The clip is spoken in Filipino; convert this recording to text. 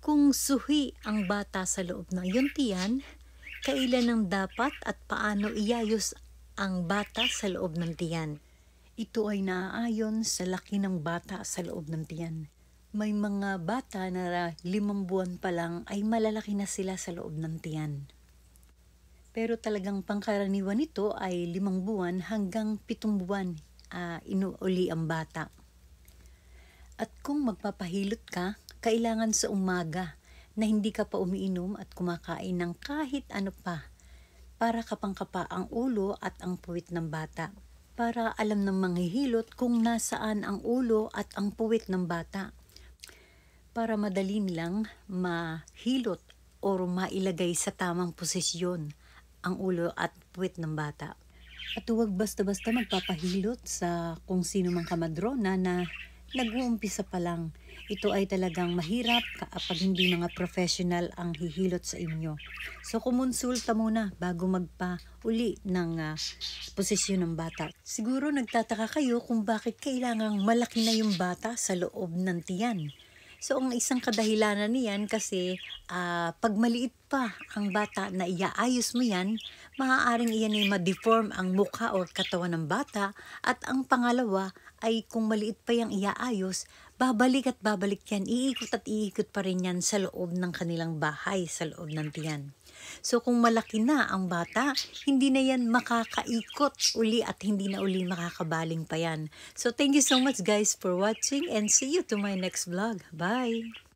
Kung suhi ang bata sa loob ng yuntiyan, kailan ang dapat at paano iyayos ang bata sa loob ng tiyan. Ito ay naaayon sa laki ng bata sa loob ng tiyan. May mga bata na limang buwan pa lang ay malalaki na sila sa loob ng tiyan. Pero talagang pangkaraniwan nito ay limang buwan hanggang pitong buwan uh, inuuli ang bata. At kung magpapahilot ka, kailangan sa umaga na hindi ka pa umiinom at kumakain ng kahit ano pa para kapangkapa ang ulo at ang puwit ng bata. Para alam ng manghihilot kung nasaan ang ulo at ang puwit ng bata. Para madali lang mahilot o mailagay sa tamang posisyon ang ulo at puwit ng bata. At huwag basta-basta magpapahilot sa kung sino mang kamadrona na Nag-uumpisa pa lang, ito ay talagang mahirap kapag hindi mga professional ang hihilot sa inyo. So kumonsulta muna bago magpa-uli ng uh, posisyon ng bata. Siguro nagtataka kayo kung bakit kailangang malaki na yung bata sa loob ng tiyan. So, ang isang kadahilanan niyan kasi uh, pag maliit pa ang bata na iaayos mo yan, maaaring iyan ay ma-deform ang mukha o katawan ng bata at ang pangalawa ay kung maliit pa yung iaayos, Babalik at babalik yan. Iikot at iikot pa rin yan sa loob ng kanilang bahay, sa loob ng tiyan. So kung malaki na ang bata, hindi na yan makakaikot uli at hindi na uli makakabaling pa yan. So thank you so much guys for watching and see you to my next vlog. Bye!